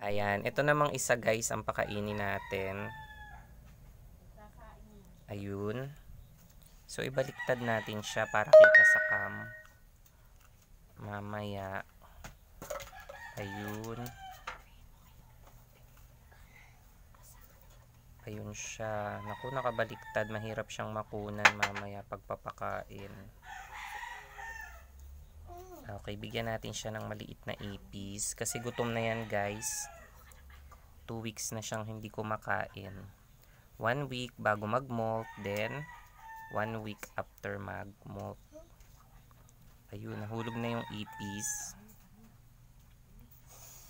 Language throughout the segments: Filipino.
Ayan. Ito namang isa guys ang pakainin natin. Ayun. So, ibaliktad natin siya para kita sa cam. Mamaya. Ayun. Ayun siya. Naku, nakabaliktad. Mahirap siyang makunan mamaya pagpapakain. Okay, bigyan natin siya ng maliit na ipis. Kasi gutom na yan guys. 2 weeks na siyang hindi kumakain. 1 week bago mag-molt. Then, 1 week after mag-molt. Ayun, nahulog na yung ipis.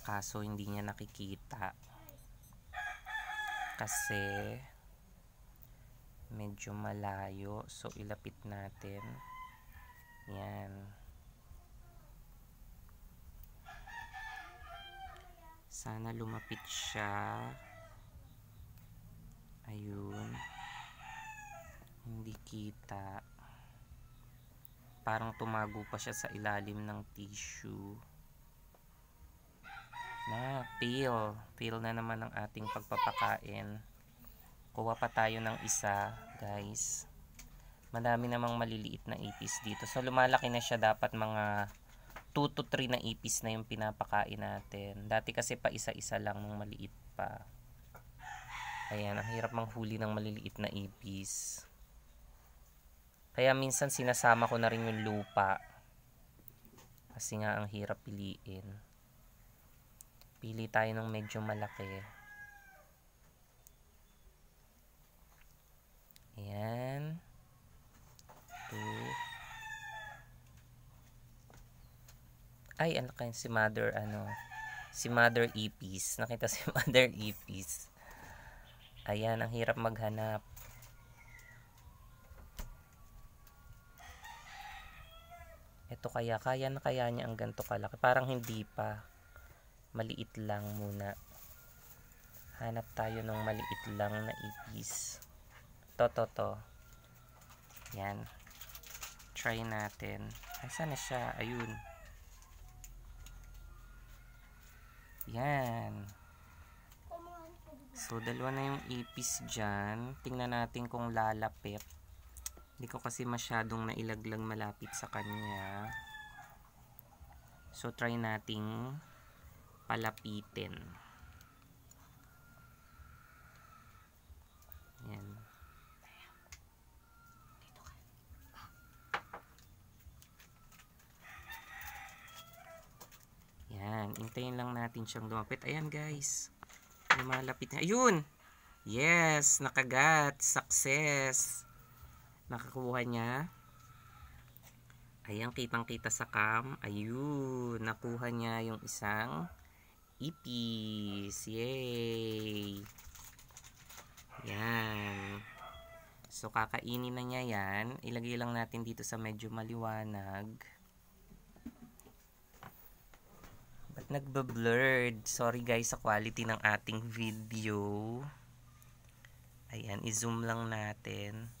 Kaso, hindi niya nakikita. Kasi, medyo malayo. So, ilapit natin. Yan. Sana lumapit siya. Ayun. Hindi kita. Parang tumago pa siya sa ilalim ng tissue. Na, peel. Peel na naman ang ating pagpapakain. Kuha pa tayo ng isa, guys. Madami namang maliliit na ipis dito. So, lumalaki na siya dapat mga 2 to 3 na ipis na yung pinapakain natin. Dati kasi pa isa-isa lang nung maliit pa. Ayan, ang hirap manghuli ng maliliit na ipis. Kaya minsan sinasama ko na rin yung lupa. Kasi nga ang hirap piliin. Pili tayo ng medyo malaki. Ayan. Two. ay ano kayo si Mother ano si Mother Ipis. Nakita si Mother Ipis. Ayan, ang hirap maghanap. eto kaya, kaya na kaya niya ang ganto kalaki. Parang hindi pa. Maliit lang muna. Hanap tayo ng maliit lang na ipis. To, to, to. Yan. Try natin. Asan na siya? Ayun. Yan. Diba? So, dalawa na yung ipis dyan. Tingnan natin kung lalapit. Hindi ko kasi masyadong nailaglang malapit sa kanya. So, try nating palapitin. Hintayin lang natin siyang lumapit. Ayan guys. Lumalapit na. Ayun! Yes! Nakagat! Success! Nakakuha niya. Ayan, kitang-kita sa cam. Ayun! Nakuha niya yung isang ipis. Yay! Yan. So, kakainin na niya yan. Ilagay lang natin dito sa medyo maliwanag. Ba't nagbablurred? Sorry guys sa quality ng ating video. Ayan, i-zoom lang natin.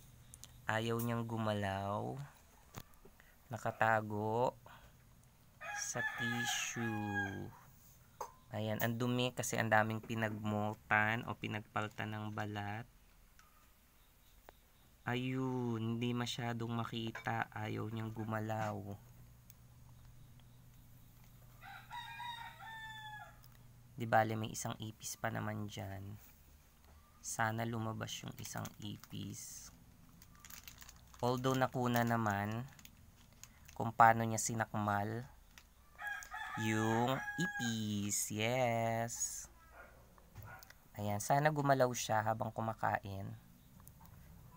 Ayaw niyang gumalaw. Nakatago sa tissue. Ayan, ang dumi kasi ang daming pinagmultan o pinagpalta ng balat. Ayun, hindi masyadong makita. Ayaw niyang gumalaw. Di bale, may isang ipis pa naman dyan. Sana lumabas yung isang ipis. Although nakuna naman kung paano niya sinakmal yung ipis. Yes! Ayan, sana gumalaw siya habang kumakain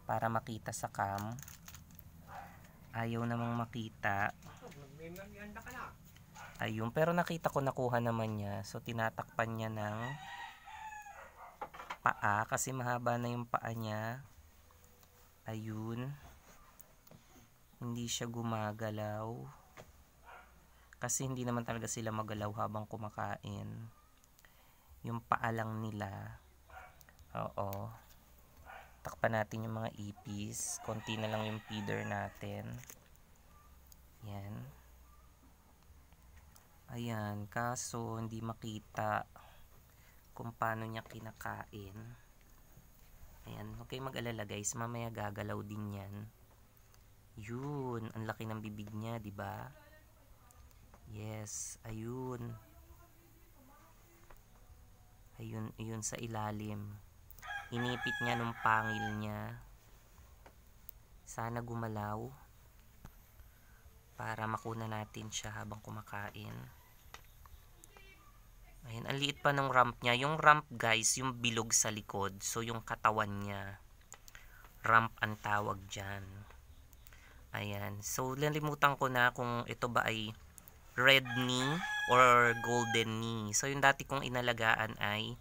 para makita sa cam. Ayaw namang makita. Nagmimiyanda ka na. Ayun, pero nakita ko nakuha naman niya. So, tinatakpan niya ng paa kasi mahaba na yung paa niya. Ayun. Hindi siya gumagalaw. Kasi hindi naman talaga sila magalaw habang kumakain. Yung paa lang nila. Oo. Takpan natin yung mga ipis. Konti na lang yung feeder natin. Yan. Ayan, kaso hindi makita kung paano niya kinakain. Ayan, okay mag-alala guys, mamaya gagalaw din yan. Yun, ang laki ng bibig niya, di ba? Yes, ayun. Ayun, ayun sa ilalim. Inipit niya nung pangil niya. Sana gumalaw para makuna natin siya habang kumakain. Ayan, ang liit pa ng ramp niya. Yung ramp guys, yung bilog sa likod. So yung katawan niya, ramp ang tawag dyan. Ayan. So nalimutan ko na kung ito ba ay red knee or golden knee. So yung dati kong inalagaan ay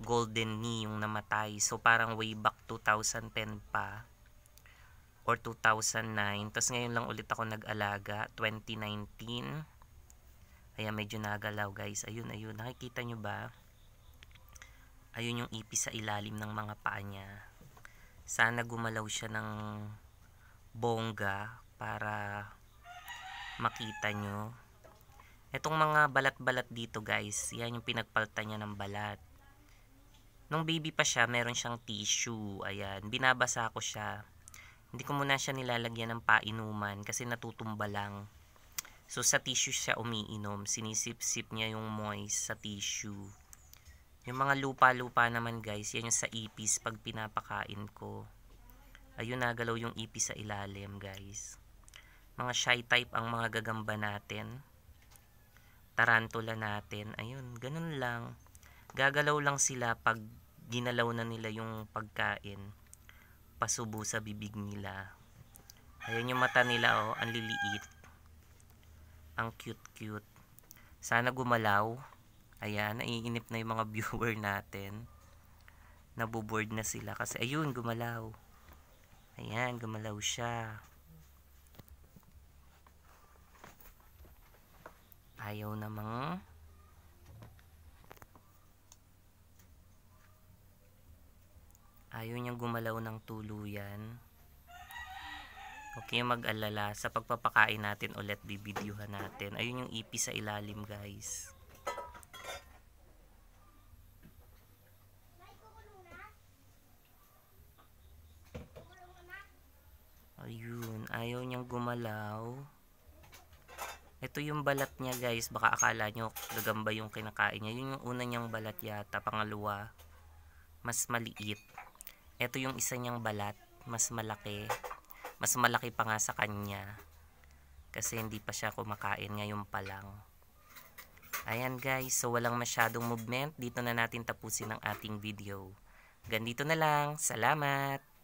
golden knee yung namatay. So parang way back 2010 pa or 2009. Tapos ngayon lang ulit ako nag-alaga, 2019. Kaya medyo nagalaw guys. Ayun, ayun. Nakikita nyo ba? Ayun yung ipis sa ilalim ng mga paa niya. Sana gumalaw siya ng bongga para makita nyo. Itong mga balat-balat dito guys, yan yung pinagpaltan niya ng balat. Nung baby pa siya, meron siyang tissue. Ayan, binabasa ko siya. Hindi ko muna siya nilalagyan ng painuman kasi natutumba lang So, sa tissue siya umiinom. Sinisip-sip niya yung moist sa tissue. Yung mga lupa-lupa naman guys, yan yung sa ipis pag pinapakain ko. Ayun nagalaw yung ipis sa ilalim guys. Mga shy type ang mga gagamba natin. Tarantula natin. Ayun, ganun lang. Gagalaw lang sila pag ginalaw na nila yung pagkain. Pasubo sa bibig nila. Ayan yung mata nila oh, ang liliit. Ang cute-cute. Sana gumalaw. Ayan, naiinip na yung mga viewer natin. Naboboard na sila kasi ayun, gumalaw. Ayan, gumalaw siya. Ayaw namang ayaw niyang gumalaw ng tuluyan. Okay, mag-alala. Sa pagpapakain natin ulit, bibidyuhan natin. Ayun yung ipi sa ilalim, guys. Ayun. Ayaw niyang gumalaw. Ito yung balat niya, guys. Baka akala nyo gagamba yung kinakain niya. Yun yung una niyang balat yata. Pangalawa, mas maliit. Ito yung isa niyang balat. Mas malaki mas malaki pa nga sa kanya kasi hindi pa siya kumakain ngayon pa lang ayan guys so walang masyadong movement dito na natin tapusin ang ating video ganito na lang salamat